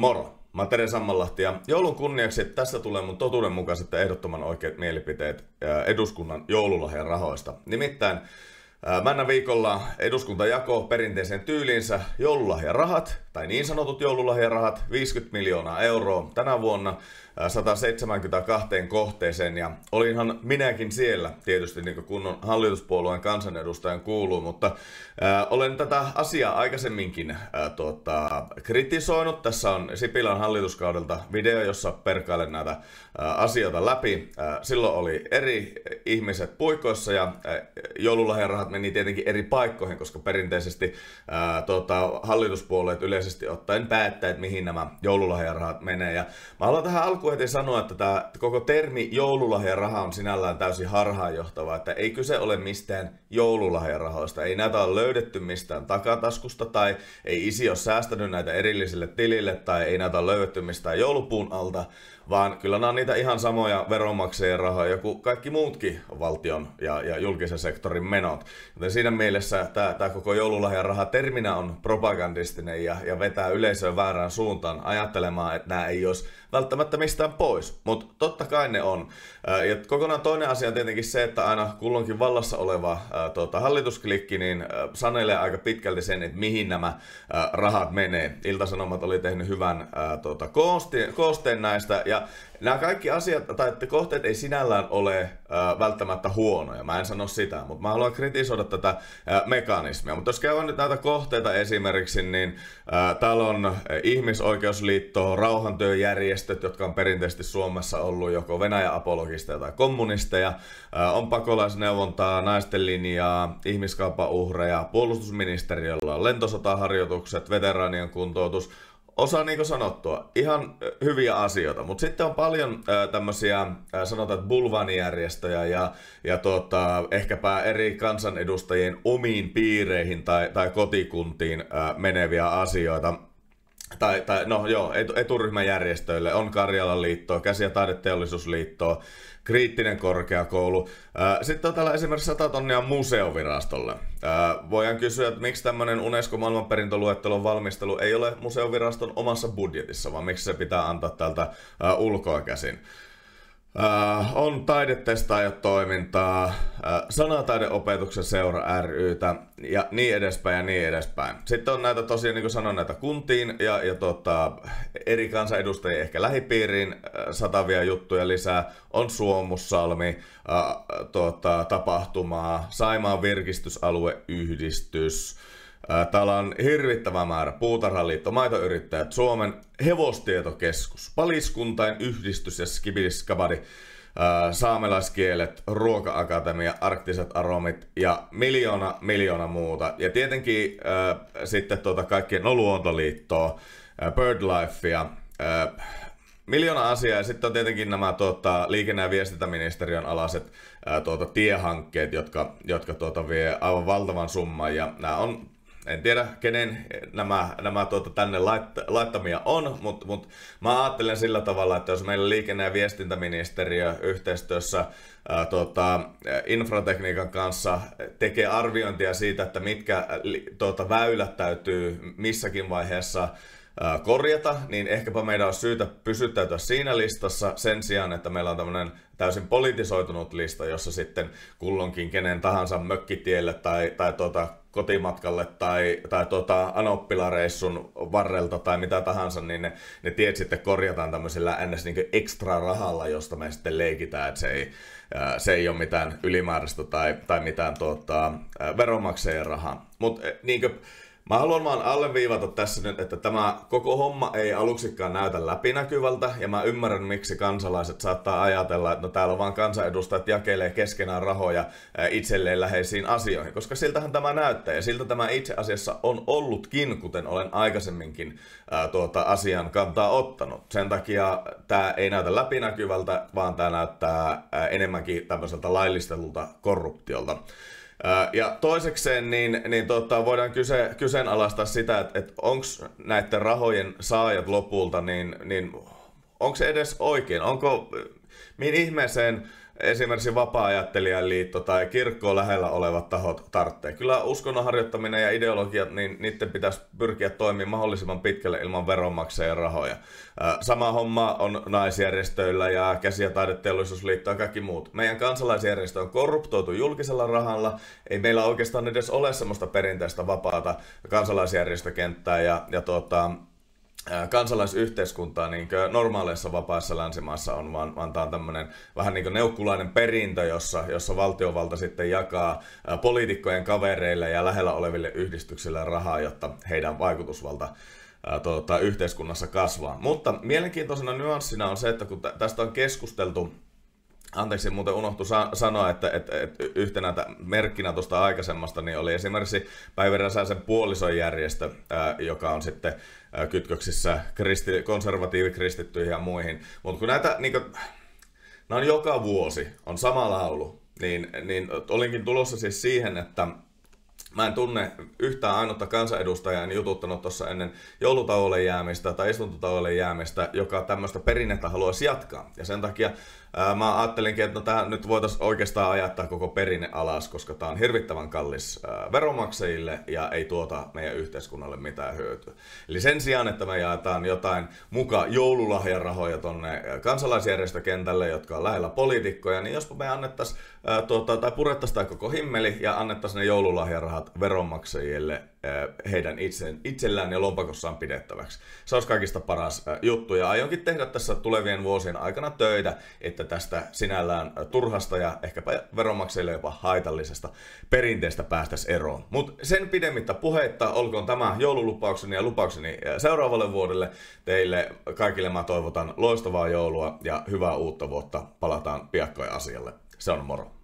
Moro! Mä oon Tere Sammanlahti ja joulun kunniaksi tässä tulee mun totuudenmukaiset ja ehdottoman oikeat mielipiteet eduskunnan joululahjan rahoista. Nimittäin Männä viikolla eduskunta jakoo perinteisen tyyliinsä joululahjarahat tai niin sanotut joululahjarahat 50 miljoonaa euroa tänä vuonna 172 kohteeseen ja olinhan minäkin siellä tietysti niin kunnon hallituspuolueen kansanedustajan kuuluu, mutta äh, olen tätä asiaa aikaisemminkin äh, tota, kritisoinut. Tässä on Sipilän hallituskaudelta video, jossa perkailen näitä äh, asioita läpi. Äh, silloin oli eri ihmiset puikoissa ja äh, joululahjarahat meni tietenkin eri paikkoihin, koska perinteisesti äh, tota, hallituspuolueet yleensä yleisesti ottaen päättää, että mihin nämä joululahjarahat menee. Ja mä haluan tähän alkuun heti sanoa, että tämä koko termi joululahjaraha on sinällään täysin harhaanjohtava, että ei kyse ole mistään joululahjarahoista. Ei näitä ole löydetty mistään takataskusta tai ei isi ole säästänyt näitä erillisille tilille tai ei näitä ole löydetty mistään joulupuun alta, vaan kyllä nämä on niitä ihan samoja veronmaksajien rahoja kuin kaikki muutkin valtion ja, ja julkisen sektorin menot. Joten siinä mielessä tämä, tämä koko joululahjaraha terminä on propagandistinen ja, ja vetää yleisöä väärään suuntaan ajattelemaan, että nämä ei olisi välttämättä mistään pois, mutta totta kai ne on. Ja kokonaan toinen asia on tietenkin se, että aina kulloinkin vallassa oleva tuota, hallitusklikki niin sanelee aika pitkälti sen, että mihin nämä rahat menee. Iltasanomat oli tehnyt hyvän tuota, koosteen näistä ja nämä kaikki asiat tai että kohteet ei sinällään ole äh, välttämättä huonoja, mä en sano sitä, mutta mä haluan kritisoida tätä äh, mekanismia. Mutta jos käydään nyt näitä kohteita esimerkiksi, niin äh, täällä on ihmisoikeusliitto, rauhantyöjärjestöt, jotka on perinteisesti Suomessa ollut joko Venäjä-apologisteja tai kommunisteja, äh, on pakolaisneuvontaa, naisten linjaa, ihmiskaupan uhreja, puolustusministeriöllä on lentosotaharjoitukset, veteraanien kuntoutus, osa niin kuin sanottua, ihan hyviä asioita, mutta sitten on paljon äh, tämmöisiä, äh, sanotaan, että bulvanijärjestöjä ja, ja tota, ehkäpä eri kansanedustajien omiin piireihin tai, tai kotikuntiin äh, meneviä asioita, tai, tai no joo, eturyhmäjärjestöille, on Karjalan liittoa, Käsi- ja taideteollisuusliittoa, kriittinen korkeakoulu. Sitten on täällä esimerkiksi 100 tonnia museovirastolle. Voidaan kysyä, että miksi tämmöinen UNESCO-maailmanperintöluettelon valmistelu ei ole museoviraston omassa budjetissa, vaan miksi se pitää antaa täältä ulkoa käsin. Äh, on taidetestaajat toimintaa, äh, sanataideopetuksen seura rytä ja niin edespäin ja niin edespäin. Sitten on näitä tosiaan, niin kuin sanoin, näitä kuntiin ja, ja tota, eri kansanedustajien ehkä lähipiiriin äh, satavia juttuja lisää. On Suomussalmi, äh, tota, tapahtumaa, Saimaan virkistysalueyhdistys, äh, Täällä on hirvittävä määrä puutarhaliitto, maitoyrittäjät, Suomen hevostietokeskus, paliskuntain yhdistys ja skibidiskabadi, saamelaiskielet, ruoka-akatemia, arktiset aromit ja miljoona, miljoona muuta. Ja tietenkin äh, sitten tuota kaikkien no, luontoliittoa, äh, BirdLifea, äh, miljoona asiaa. Ja sitten on tietenkin nämä tuota, liikenne- ja viestintäministeriön alaiset ää, tuota, tiehankkeet, jotka, jotka tuota, vie aivan valtavan summan. Ja nämä on en tiedä kenen nämä, nämä tuota tänne laitt- laittamia on, mutta mut mä ajattelen sillä tavalla, että jos meillä liikenne- ja viestintäministeriö yhteistyössä ää, tota, infratekniikan kanssa tekee arviointia siitä, että mitkä li- tuota, väylät täytyy missäkin vaiheessa korjata, niin ehkäpä meidän on syytä pysyttäytyä siinä listassa sen sijaan, että meillä on tämmöinen täysin politisoitunut lista, jossa sitten kullonkin kenen tahansa mökkitielle tai, tai tuota, kotimatkalle tai, tai tuota, anoppilareissun varrelta tai mitä tahansa, niin ne, ne tiet sitten korjataan tämmöisellä ns. Niin ekstra rahalla, josta me sitten leikitään, että se ei, se ei ole mitään ylimääräistä tai, tai mitään tuota, veronmaksajien rahaa. Mutta niin kuin, Mä haluan vaan alleviivata tässä nyt, että tämä koko homma ei aluksikaan näytä läpinäkyvältä, ja mä ymmärrän, miksi kansalaiset saattaa ajatella, että no täällä vaan kansanedustajat jakelee keskenään rahoja itselleen läheisiin asioihin, koska siltähän tämä näyttää, ja siltä tämä itse asiassa on ollutkin, kuten olen aikaisemminkin ää, tuota, asian kantaa ottanut. Sen takia tämä ei näytä läpinäkyvältä, vaan tämä näyttää ää, enemmänkin tämmöiseltä laillistelulta korruptiolta. Ja toisekseen niin, niin tota, voidaan kyse, kyseenalaistaa sitä, että, että onko näiden rahojen saajat lopulta, niin, niin onko se edes oikein? Onko mihin ihmeeseen esimerkiksi vapaa-ajattelijan liitto tai kirkkoa lähellä olevat tahot tarvitsee. Kyllä uskonnon harjoittaminen ja ideologiat, niin niiden pitäisi pyrkiä toimimaan mahdollisimman pitkälle ilman veronmaksajien rahoja. Sama homma on naisjärjestöillä ja käsi- ja taideteollisuusliitto ja kaikki muut. Meidän kansalaisjärjestö on korruptoitu julkisella rahalla. Ei meillä oikeastaan edes ole semmoista perinteistä vapaata kansalaisjärjestökenttää ja, ja tuota, kansalaisyhteiskuntaa niin normaaleissa vapaissa länsimaissa on, vaan, vaan tämä on tämmöinen vähän niin kuin neukkulainen perintö, jossa, jossa valtiovalta sitten jakaa poliitikkojen kavereille ja lähellä oleville yhdistyksille rahaa, jotta heidän vaikutusvalta tuota, yhteiskunnassa kasvaa. Mutta mielenkiintoisena nyanssina on se, että kun tästä on keskusteltu Anteeksi, muuten unohtu sa- sanoa, että, että, että yhtenä merkkinä tuosta aikaisemmasta niin oli esimerkiksi Päivi Räsäsen puolisojärjestö, ää, joka on sitten ää, kytköksissä kristi- konservatiivikristittyihin ja muihin. Mutta kun näitä, niin kuin, nämä on joka vuosi, on sama laulu, niin, niin olinkin tulossa siis siihen, että Mä en tunne yhtään ainutta kansanedustajaa, en jututtanut tuossa ennen joulutauolle jäämistä tai istuntotauolle jäämistä, joka tämmöistä perinnettä haluaisi jatkaa. Ja sen takia Ää, mä ajattelinkin, että no, tähän nyt voitaisiin oikeastaan ajattaa koko perinne alas, koska tämä on hirvittävän kallis ää, veronmaksajille ja ei tuota meidän yhteiskunnalle mitään hyötyä. Eli sen sijaan, että me jaetaan jotain muka joululahjarahoja tuonne kansalaisjärjestökentälle, jotka on lähellä poliitikkoja, niin jospa me annettaisiin tuota, tai purettaisiin tämä koko himmeli ja annettaisiin ne joululahjarahat veronmaksajille Eh, heidän itsen, itsellään ja lompakossaan pidettäväksi. Se olisi kaikista paras eh, juttu ja aionkin tehdä tässä tulevien vuosien aikana töitä, että tästä sinällään eh, turhasta ja ehkäpä veronmaksajille jopa haitallisesta perinteestä päästäisiin eroon. Mutta sen pidemmittä puheitta olkoon tämä joululupaukseni ja lupaukseni seuraavalle vuodelle. Teille kaikille mä toivotan loistavaa joulua ja hyvää uutta vuotta. Palataan piakkoja asialle. Se on moro.